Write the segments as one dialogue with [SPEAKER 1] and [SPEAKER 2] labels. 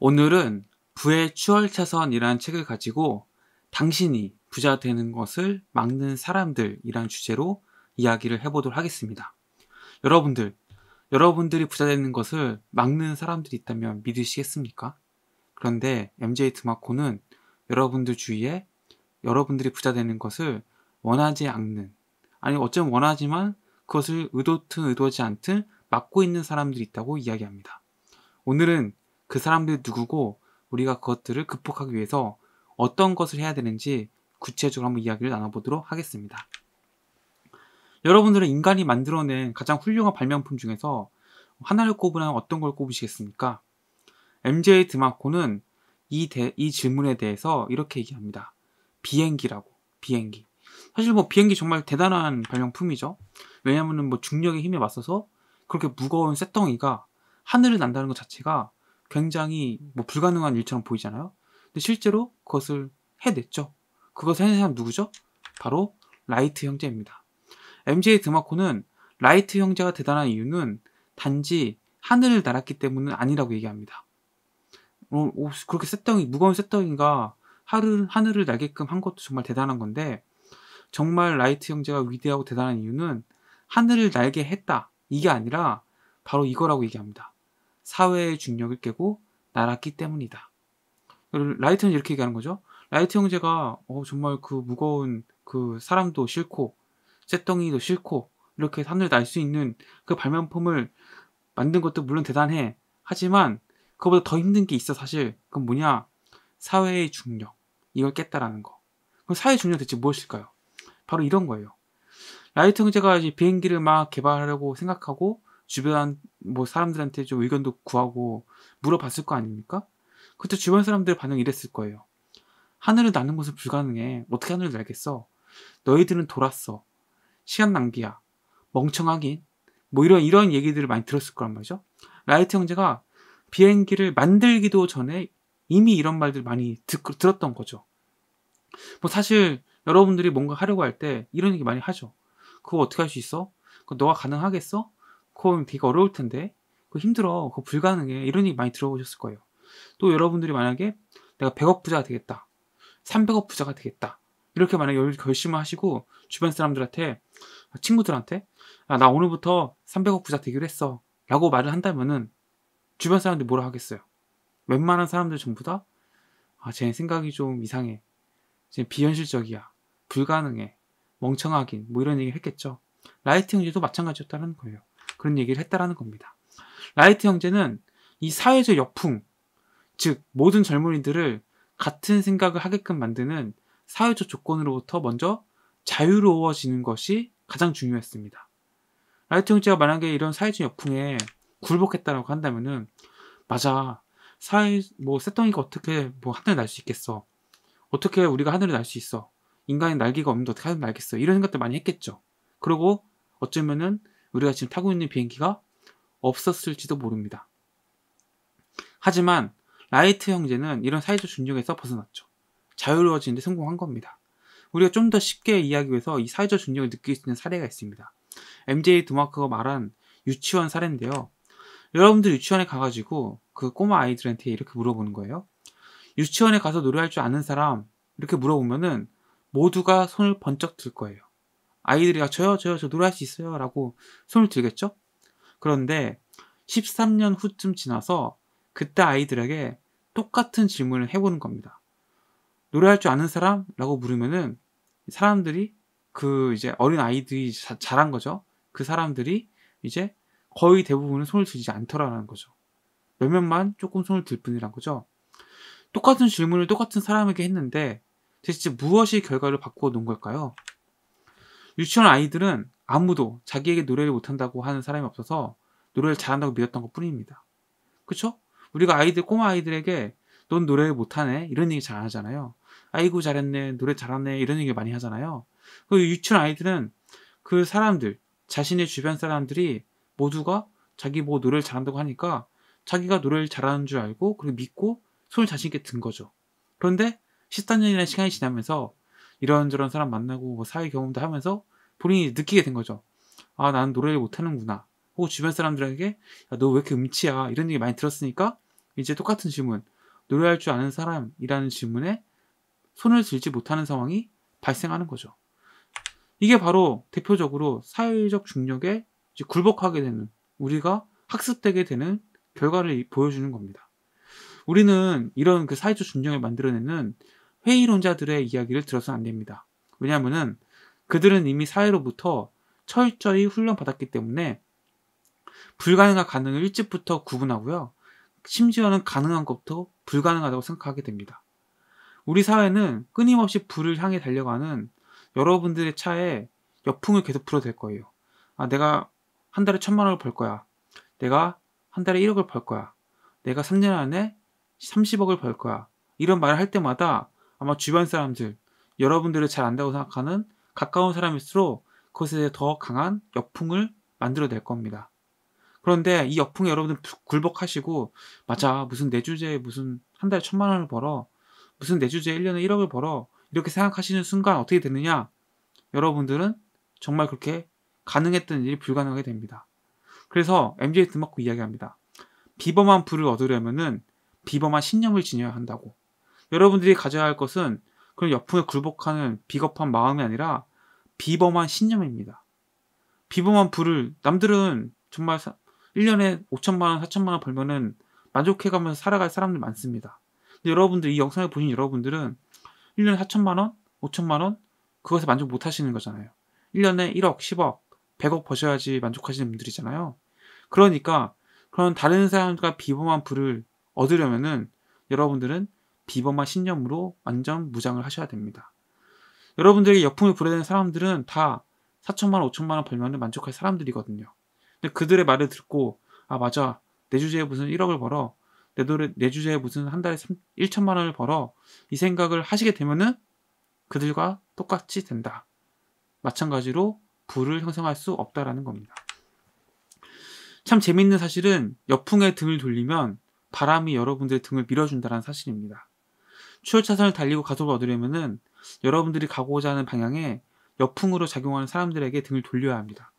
[SPEAKER 1] 오늘은 부의 추월차선이라는 책을 가지고 당신이 부자 되는 것을 막는 사람들이란 주제로 이야기를 해보도록 하겠습니다. 여러분들, 여러분들이 부자 되는 것을 막는 사람들이 있다면 믿으시겠습니까? 그런데 MJ 드마코는 여러분들 주위에 여러분들이 부자 되는 것을 원하지 않는, 아니 어쩌면 원하지만 그것을 의도든 의도하지 않든 막고 있는 사람들이 있다고 이야기합니다. 오늘은 그 사람들이 누구고 우리가 그것들을 극복하기 위해서 어떤 것을 해야 되는지 구체적으로 한번 이야기를 나눠보도록 하겠습니다. 여러분들은 인간이 만들어낸 가장 훌륭한 발명품 중에서 하나를 꼽으라면 어떤 걸 꼽으시겠습니까? MJ 드마코는 이, 대, 이 질문에 대해서 이렇게 얘기합니다. 비행기라고, 비행기. 사실 뭐 비행기 정말 대단한 발명품이죠. 왜냐면은 뭐 중력의 힘에 맞서서 그렇게 무거운 쇳덩이가 하늘을 난다는 것 자체가 굉장히 뭐 불가능한 일처럼 보이잖아요. 근데 실제로 그것을 해냈죠. 그것을 해낸 사람 누구죠? 바로 라이트 형제입니다. MJ 드마코는 라이트 형제가 대단한 이유는 단지 하늘을 날았기 때문은 아니라고 얘기합니다. 어, 어, 그렇게 쇳덩이, 무거운 쇳덩이가 하늘, 하늘을 날게끔 한 것도 정말 대단한 건데, 정말 라이트 형제가 위대하고 대단한 이유는 하늘을 날게 했다. 이게 아니라 바로 이거라고 얘기합니다. 사회의 중력을 깨고 날았기 때문이다. 라이트는 이렇게 얘기하는 거죠. 라이트 형제가 어, 정말 그 무거운 그 사람도 싫고 쇳덩이도 싫고 이렇게 하늘 날수 있는 그 발명품을 만든 것도 물론 대단해. 하지만 그보다 더 힘든 게 있어 사실. 그건 뭐냐? 사회의 중력. 이걸 깼다라는 거. 그럼 사회의 중력 대체 무엇일까요? 바로 이런 거예요. 라이트 형제가 이제 비행기를 막 개발하려고 생각하고 주변 뭐 사람들한테 좀 의견도 구하고 물어봤을 거 아닙니까? 그때 주변 사람들 반응 이랬을 이 거예요. 하늘을 나는 것은 불가능해. 어떻게 하늘을 날겠어? 너희들은 돌았어. 시간 낭비야. 멍청하긴. 뭐 이런 이런 얘기들을 많이 들었을 거란 말이죠. 라이트 형제가 비행기를 만들기도 전에 이미 이런 말들 많이 듣, 들었던 거죠. 뭐 사실 여러분들이 뭔가 하려고 할 때 이런 얘기 많이 하죠. 그거 어떻게 할 수 있어? 그 너가 가능하겠어? 그건 되게 어려울 텐데 그거 힘들어 그거 불가능해 이런 얘기 많이 들어보셨을 거예요 또 여러분들이 만약에 내가 100억 부자가 되겠다 300억 부자가 되겠다 이렇게 만약에 결심을 하시고 주변 사람들한테 친구들한테 아, 나 오늘부터 300억 부자 되기로 했어 라고 말을 한다면은 주변 사람들이 뭐라 하겠어요 웬만한 사람들 전부 다 아, 쟤 생각이 좀 이상해 쟤 비현실적이야 불가능해 멍청하긴 뭐 이런 얘기를 했겠죠 라이팅제도 마찬가지였다는 거예요 그런 얘기를 했다라는 겁니다. 라이트 형제는 이 사회적 역풍, 즉 모든 젊은이들을 같은 생각을 하게끔 만드는 사회적 조건으로부터 먼저 자유로워지는 것이 가장 중요했습니다. 라이트 형제가 만약에 이런 사회적 역풍에 굴복했다라고 한다면은 맞아 사회 뭐 새덩이가 어떻게 뭐 하늘에 날수 있겠어 어떻게 우리가 하늘을날 수 있어 인간의 날개가 없는데 어떻게 하늘에 날겠어 이런 생각들 많이 했겠죠 그리고 어쩌면은 우리가 지금 타고 있는 비행기가 없었을지도 모릅니다. 하지만 라이트 형제는 이런 사회적 중력에서 벗어났죠. 자유로워지는데 성공한 겁니다. 우리가 좀 더 쉽게 이야기 위해서 이 사회적 중력을 느낄 수 있는 사례가 있습니다. MJ 드마크가 말한 유치원 사례인데요. 여러분들 유치원에 가가지고 그 꼬마 아이들한테 이렇게 물어보는 거예요. 유치원에 가서 노래할 줄 아는 사람 이렇게 물어보면은 모두가 손을 번쩍 들 거예요. 아이들이 아, 저요, 저요, 저 노래할 수 있어요. 라고 손을 들겠죠? 그런데 13년 후쯤 지나서 그때 아이들에게 똑같은 질문을 해보는 겁니다. 노래할 줄 아는 사람? 라고 물으면은 사람들이 그 이제 어린 아이들이 자, 잘한 거죠. 그 사람들이 이제 거의 대부분은 손을 들지 않더라는 거죠. 몇몇만 조금 손을 들 뿐이란 거죠. 똑같은 질문을 똑같은 사람에게 했는데 대체 무엇이 결과를 바꾸어 놓은 걸까요? 유치원 아이들은 아무도 자기에게 노래를 못한다고 하는 사람이 없어서 노래를 잘한다고 믿었던 것 뿐입니다. 그쵸? 우리가 아이들, 꼬마 아이들에게 넌 노래를 못하네? 이런 얘기 잘 안 하잖아요. 아이고, 잘했네. 노래 잘하네. 이런 얘기 많이 하잖아요. 그 유치원 아이들은 그 사람들, 자신의 주변 사람들이 모두가 자기 뭐 노래를 잘한다고 하니까 자기가 노래를 잘하는 줄 알고 그리고 믿고 손을 자신있게 든 거죠. 그런데 13년이라는 시간이 지나면서 이런저런 사람 만나고 뭐 사회 경험도 하면서 본인이 느끼게 된 거죠. 아, 나는 노래를 못하는구나. 혹은 주변 사람들에게 너 왜 이렇게 음치야? 이런 얘기 많이 들었으니까 이제 똑같은 질문. 노래할 줄 아는 사람이라는 질문에 손을 들지 못하는 상황이 발생하는 거죠. 이게 바로 대표적으로 사회적 중력에 굴복하게 되는 우리가 학습되게 되는 결과를 보여주는 겁니다. 우리는 이런 그 사회적 중력을 만들어내는 회의론자들의 이야기를 들어서는 안 됩니다. 왜냐하면은 그들은 이미 사회로부터 철저히 훈련받았기 때문에 불가능과 가능을 일찍부터 구분하고요. 심지어는 가능한 것도 불가능하다고 생각하게 됩니다. 우리 사회는 끊임없이 불을 향해 달려가는 여러분들의 차에 역풍을 계속 불어댈 거예요. 아, 내가 한 달에 천만 원을 벌 거야. 내가 한 달에 1억을 벌 거야. 내가 3년 안에 30억을 벌 거야. 이런 말을 할 때마다 아마 주변 사람들, 여러분들을 잘 안다고 생각하는 가까운 사람일수록 그것에 대해 더 강한 역풍을 만들어낼 겁니다. 그런데 이 역풍에 여러분들 굴복하시고 맞아 무슨 내 주제에 무슨 한 달에 천만 원을 벌어 무슨 내 주제에 1년에 1억을 벌어 이렇게 생각하시는 순간 어떻게 되느냐 여러분들은 정말 그렇게 가능했던 일이 불가능하게 됩니다. 그래서 MJ 드마코 이야기합니다. 비범한 부를 얻으려면은 비범한 신념을 지녀야 한다고. 여러분들이 가져야 할 것은 그리고 역풍에 굴복하는 비겁한 마음이 아니라 비범한 신념입니다. 비범한 부를 남들은 정말 1년에 5천만 원, 4천만 원 벌면은 만족해가면서 살아갈 사람들 많습니다. 근데 여러분들 이 영상을 보신 여러분들은 1년에 4천만 원, 5천만 원 그것에 만족 못 하시는 거잖아요. 1년에 1억, 10억, 100억 버셔야지 만족하시는 분들이잖아요. 그러니까 그런 다른 사람과 비범한 부를 얻으려면은 여러분들은 비범한 신념으로 완전 무장을 하셔야 됩니다. 여러분들에게 역풍을 부려대는 사람들은 다 4천만 원, 5천만 원 벌면 만족할 사람들이거든요. 근데 그들의 말을 듣고 아 맞아 내 주제에 무슨 1억을 벌어 내, 노래, 내 주제에 무슨 한 달에 3, 1천만 원을 벌어 이 생각을 하시게 되면은 그들과 똑같이 된다. 마찬가지로 부를 형성할 수 없다라는 겁니다. 참재밌는 사실은 역풍의 등을 돌리면 바람이 여러분들의 등을 밀어준다는 사실입니다. 추월 차선을 달리고 가속을 얻으려면은 여러분들이 가고자 하는 방향에 여풍으로 작용하는 사람들에게 등을 돌려야 합니다.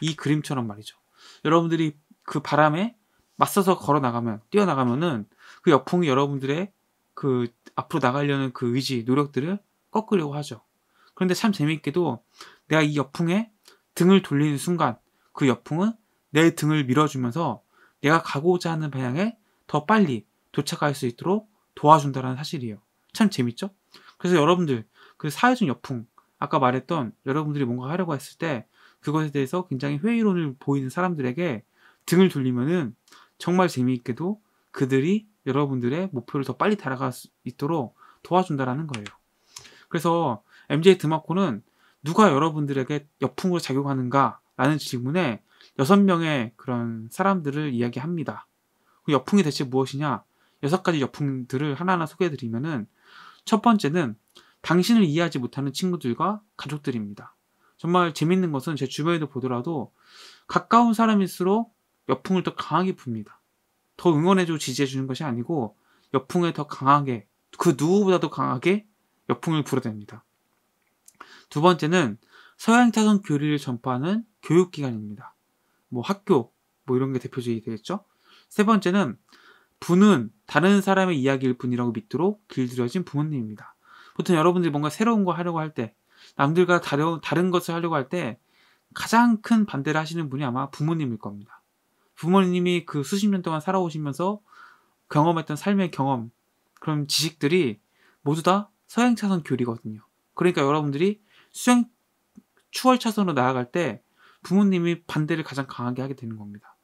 [SPEAKER 1] 이 그림처럼 말이죠. 여러분들이 그 바람에 맞서서 걸어 나가면 뛰어 나가면은 그여풍이 여러분들의 그 앞으로 나가려는 그 의지 노력들을 꺾으려고 하죠. 그런데 참 재미있게도 내가 이여풍에 등을 돌리는 순간 그여풍은내 등을 밀어주면서 내가 가고자 하는 방향에 더 빨리 도착할 수 있도록 도와준다는 사실이에요. 참 재밌죠? 그래서 여러분들 그 사회적 여풍 아까 말했던 여러분들이 뭔가 하려고 했을 때 그것에 대해서 굉장히 회의론을 보이는 사람들에게 등을 돌리면은 정말 재미있게도 그들이 여러분들의 목표를 더 빨리 달아갈 수 있도록 도와준다라는 거예요. 그래서 MJ 드마코는 누가 여러분들에게 여풍으로 작용하는가라는 질문에 여섯 명의 그런 사람들을 이야기합니다. 그 여풍이 대체 무엇이냐? 여섯 가지 여풍들을 하나하나 소개해드리면은 첫 번째는 당신을 이해하지 못하는 친구들과 가족들입니다. 정말 재밌는 것은 제 주변에도 보더라도 가까운 사람일수록 여풍을 더 강하게 풉니다. 더 응원해주고 지지해주는 것이 아니고 여풍을더 강하게 그 누구보다도 강하게 여풍을 불어댑니다. 두 번째는 서양 차선 교리를 전파하는 교육기관입니다. 뭐 학교 뭐 이런 게 대표적이 되겠죠. 세 번째는 부는 다른 사람의 이야기일 뿐이라고 믿도록 길들여진 부모님입니다. 보통 여러분들이 뭔가 새로운 거 하려고 할 때, 남들과 다른, 다른 것을 하려고 할 때, 가장 큰 반대를 하시는 분이 아마 부모님일 겁니다. 부모님이 그 수십 년 동안 살아오시면서 경험했던 삶의 경험, 그런 지식들이 모두 다 서행차선 교리거든요. 그러니까 여러분들이 수행, 추월차선으로 나아갈 때 부모님이 반대를 가장 강하게 하게 되는 겁니다.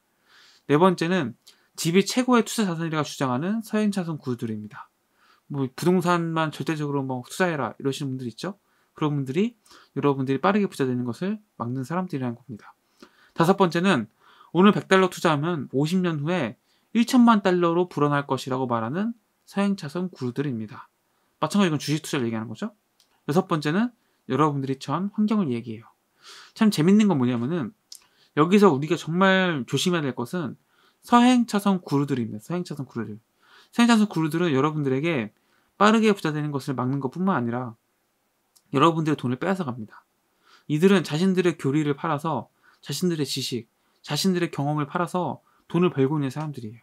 [SPEAKER 1] 네 번째는 집이 최고의 투자 자산이라고 주장하는 서행차선 구두들입니다. 뭐 부동산만 절대적으로 뭐 투자해라 이러시는 분들 있죠. 그런 분들이 여러분들이 빠르게 부자 되는 것을 막는 사람들이라는 겁니다. 다섯 번째는 오늘 100달러 투자하면 50년 후에 1천만 달러로 불어날 것이라고 말하는 서행차선 구루들입니다. 마찬가지로 이건 주식 투자를 얘기하는 거죠. 여섯 번째는 여러분들이 처한 환경을 얘기해요. 참 재밌는 건 뭐냐면은 여기서 우리가 정말 조심해야 될 것은 서행차선 구루들입니다. 서행차선 구루들. 서행차선 구루들은 여러분들에게 빠르게 부자 되는 것을 막는 것뿐만 아니라 여러분들의 돈을 빼앗아 갑니다. 이들은 자신들의 교리를 팔아서 자신들의 지식, 자신들의 경험을 팔아서 돈을 벌고 있는 사람들이에요.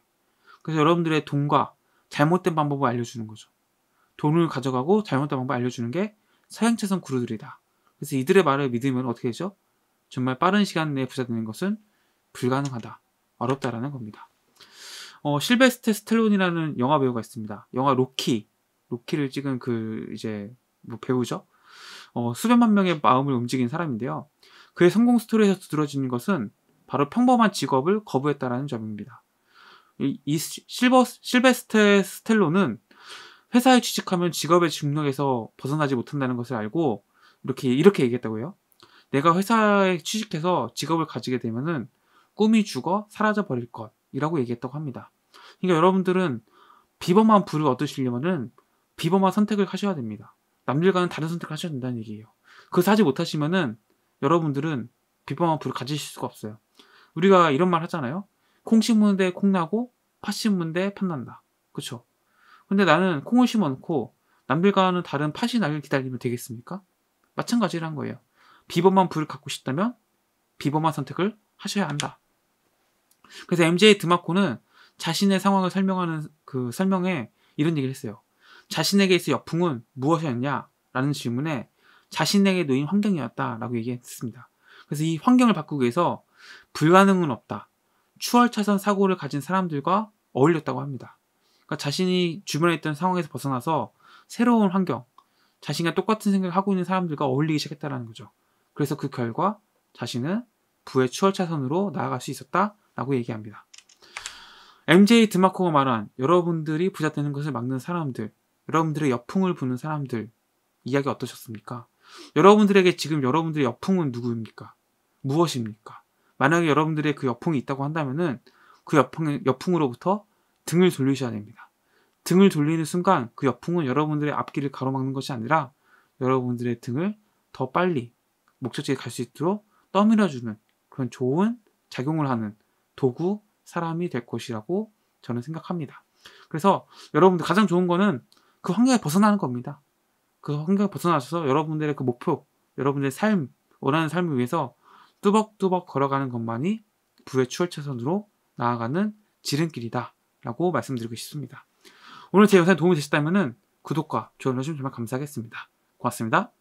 [SPEAKER 1] 그래서 여러분들의 돈과 잘못된 방법을 알려주는 거죠. 돈을 가져가고 잘못된 방법을 알려주는 게 서행차선 구루들이다. 그래서 이들의 말을 믿으면 어떻게 되죠? 정말 빠른 시간 내에 부자 되는 것은 불가능하다. 어렵다라는 겁니다. 어, 실베스테 스텔론이라는 영화 배우가 있습니다. 영화 로키, 로키를 찍은 그 이제 뭐 배우죠. 어, 수백만 명의 마음을 움직인 사람인데요. 그의 성공 스토리에서 두드러지는 것은 바로 평범한 직업을 거부했다라는 점입니다. 이, 이 실버, 실베스테 스텔론은 회사에 취직하면 직업의 중력에서 벗어나지 못한다는 것을 알고 이렇게 이렇게 얘기했다고 해요. 내가 회사에 취직해서 직업을 가지게 되면은 꿈이 죽어 사라져 버릴 것이라고 얘기했다고 합니다. 그러니까 여러분들은 비범한 부를 얻으시려면은 비범한 선택을 하셔야 됩니다. 남들과는 다른 선택을 하셔야 된다는 얘기예요. 그것을 하지 못하시면은 여러분들은 비범한 부를 가지실 수가 없어요. 우리가 이런 말 하잖아요. 콩심은데 콩 나고 팥심은데팥 난다. 그렇죠? 근데 나는 콩을 심어놓고 남들과는 다른 팥이 나길 기다리면 되겠습니까? 마찬가지란 거예요. 비범한 부를 갖고 싶다면 비범한 선택을 하셔야 한다. 그래서 MJ 드마코는 자신의 상황을 설명하는 그 설명에 이런 얘기를 했어요. 자신에게 있어 역풍은 무엇이었냐라는 질문에 자신에게 놓인 환경이었다라고 얘기했습니다. 그래서 이 환경을 바꾸기 위해서 불가능은 없다. 추월차선 사고를 가진 사람들과 어울렸다고 합니다. 그러니까 자신이 주변에 있던 상황에서 벗어나서 새로운 환경, 자신과 똑같은 생각을 하고 있는 사람들과 어울리기 시작했다는 거죠. 그래서 그 결과 자신은 부의 추월차선으로 나아갈 수 있었다. 라고 얘기합니다. MJ 드마코가 말한 여러분들이 부자 되는 것을 막는 사람들, 여러분들의 역풍을 부는 사람들 이야기 어떠셨습니까? 여러분들에게 지금 여러분들의 역풍은 누구입니까? 무엇입니까? 만약에 여러분들의 그 역풍이 있다고 한다면은 그 역풍, 역풍으로부터 등을 돌리셔야 됩니다. 등을 돌리는 순간 그 역풍은 여러분들의 앞길을 가로막는 것이 아니라 여러분들의 등을 더 빨리 목적지에 갈 수 있도록 떠밀어주는 그런 좋은 작용을 하는 도구, 사람이 될 것이라고 저는 생각합니다. 그래서 여러분들 가장 좋은 거는 그 환경에 벗어나는 겁니다. 그 환경에 벗어나셔서 여러분들의 그 목표, 여러분들의 삶, 원하는 삶을 위해서 뚜벅뚜벅 걸어가는 것만이 부의 추월체선으로 나아가는 지름길이다. 라고 말씀드리고 싶습니다. 오늘 제 영상이 도움이 되셨다면 구독과 좋아요 해주시면 정말 감사하겠습니다. 고맙습니다.